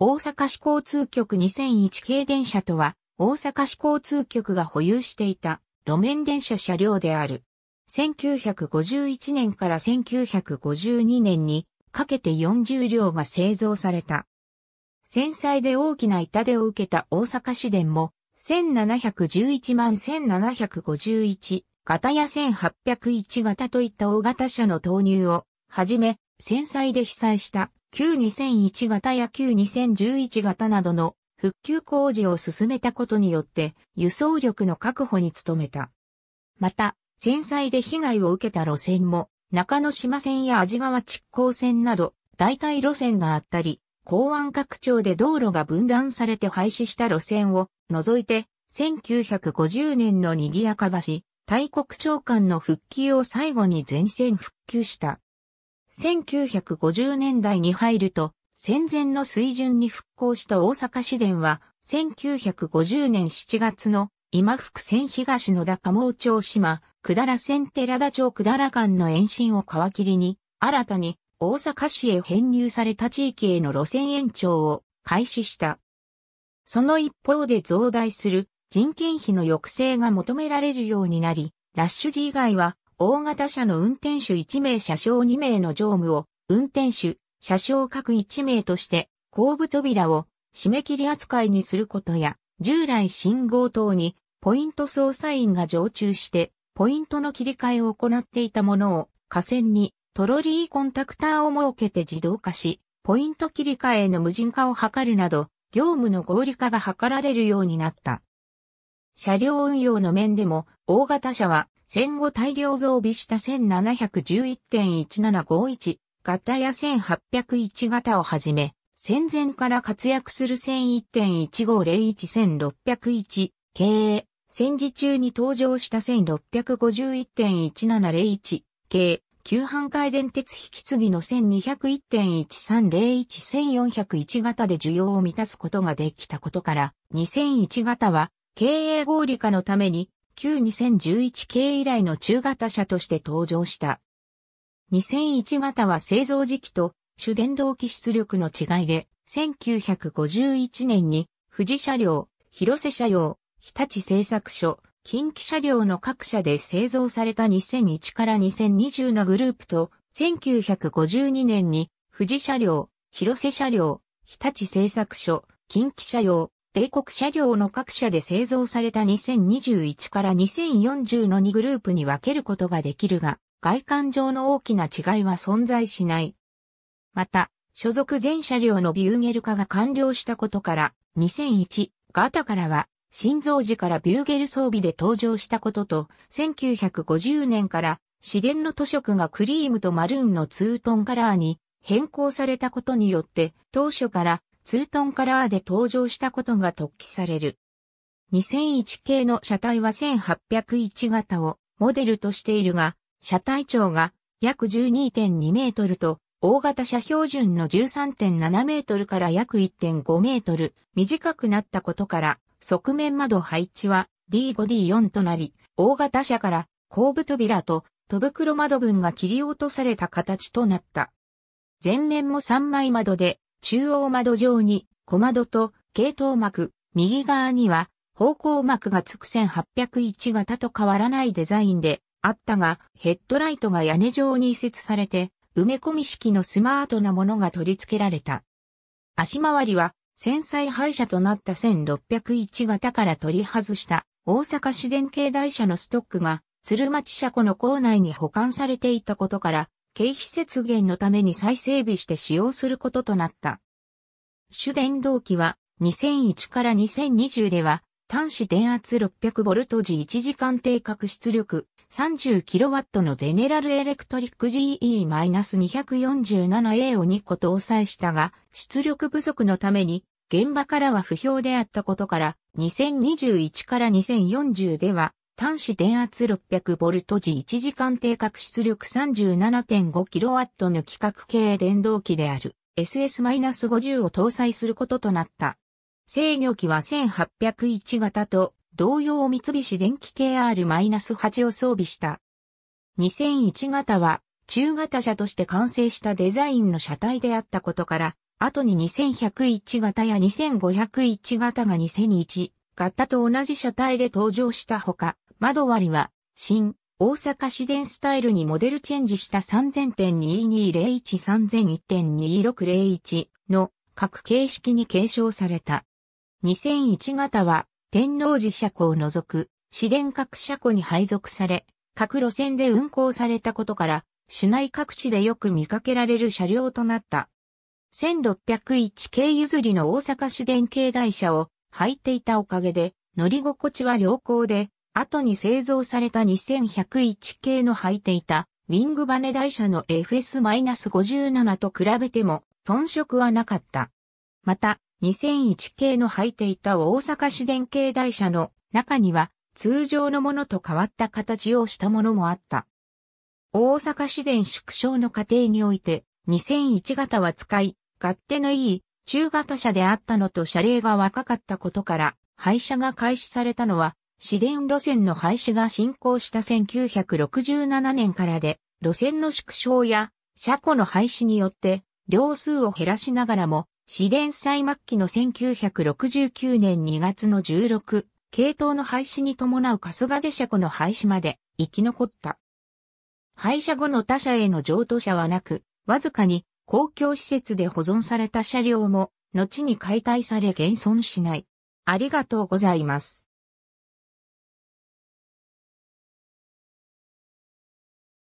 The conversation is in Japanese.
大阪市交通局2001系電車とは、大阪市交通局が保有していた路面電車車両である。1951年から1952年にかけて40両が製造された。戦災で大きな痛手を受けた大阪市電も、1711万1751型や1801型といった大型車の投入をはじめ、戦災で被災した旧2001型や旧2011型などの復旧工事を進めたことによって輸送力の確保に努めた。また、戦災で被害を受けた路線も中野島線や味川築港線など代替路線があったり、港湾拡張で道路が分断されて廃止した路線を除いて、1950年の賑やか橋、大国長官の復帰を最後に全線復旧した。1950年代に入ると、戦前の水準に復興した大阪市電は、1950年7月の今福線東野高毛町島、百ら線寺田町百ら間の延伸を皮切りに、新たに大阪市へ編入された地域への路線延長を開始した。その一方で増大する人件費の抑制が求められるようになり、ラッシュ時以外は大型車の運転手1名車掌2名の乗務を、運転手、車掌各1名として、後部扉を締め切り扱いにすることや、従来信号等にポイント操作員が常駐して、ポイントの切り替えを行っていたものを、架線にトロリーコンタクターを設けて自動化し、ポイント切り替えの無人化を図るなど、業務の合理化が図られるようになった。車両運用の面でも、大型車は戦後大量増備した1711.1751型や1801型をはじめ、戦前から活躍する1001.15011601営、戦時中に登場した1651.1701営、旧半海電鉄引き継ぎの1201.13011401型で需要を満たすことができたことから、2001型は経営合理化のために旧2 0 1 1系以来の中型車として登場した。2001型は製造時期と主電動機出力の違いで、1951年に富士車両、広瀬車両、日立製作所、近畿車両の各社で製造された2001から2020のグループと、1952年に富士車両、広瀬車両、日立製作所、近畿車両、米国車両の各社で製造された2021から2040の2グループに分けることができるが、外観上の大きな違いは存在しない。また、所属全車両のビューゲル化が完了したことから、2001ガタからは、心臓時からビューゲル装備で登場したことと、1950年から市電の塗色がクリームとマルーンのツートンカラーに変更されたことによって、当初からツートンカラーで登場したことが突起される。2001系の車体は1801型をモデルとしているが、車体長が約12.2メートルと、大型車標準の13.7メートルから約1.5メートル短くなったことから、側面窓配置は D5D4 となり、大型車から後部扉と戸袋窓分が切り落とされた形となった。前面も3枚窓で中央窓上に小窓と系統膜、右側には方向膜がつく1801型と変わらないデザインであったが、ヘッドライトが屋根上に移設されて、埋め込み式のスマートなものが取り付けられた。足回りは、戦災廃車となった1601型から取り外した大阪市電系台車のストックが鶴町車庫の構内に保管されていたことから経費節減のために再整備して使用することとなった。主電動機は2001から2020では端子電圧 600V 時1時間定格出力 30kW のゼネラルエレクトリック GE-247A を2個搭載したが、出力不足のために現場からは不評であったことから、2021から2040では端子電圧 600V 時1時間定格出力 37.5kW の規格系電動機である SS-50 を搭載することとなった。制御機は1801型と同様三菱電機 KR-8 を装備した。2001型は中型車として完成したデザインの車体であったことから、後に2101型や2501型が2001型と同じ車体で登場したほか、窓割りは、新、大阪市電スタイルにモデルチェンジした3000.2201、3001.2601の各形式に継承された。2001型は、天王寺車庫を除く、市電各車庫に配属され、各路線で運行されたことから、市内各地でよく見かけられる車両となった。1601系譲りの大阪市電系台車を履いていたおかげで、乗り心地は良好で、後に製造された2101系の履いていたウィングバネ台車の FS-57 と比べても遜色はなかった。また、2001系の履いていた大阪市電系台車の中には通常のものと変わった形をしたものもあった。大阪市電縮小の過程において2001型は使い、勝手のいい中型車であったのと車齢が若かったことから、廃車が開始されたのは市電路線の廃止が進行した1967年からで、路線の縮小や車庫の廃止によって両数を減らしながらも、市電最末期の1969年2月の16、系統の廃止に伴う春日出車庫の廃止まで生き残った。廃車後の他社への譲渡車はなく、わずかに公共施設で保存された車両も、後に解体され現存しない。ありがとうございます。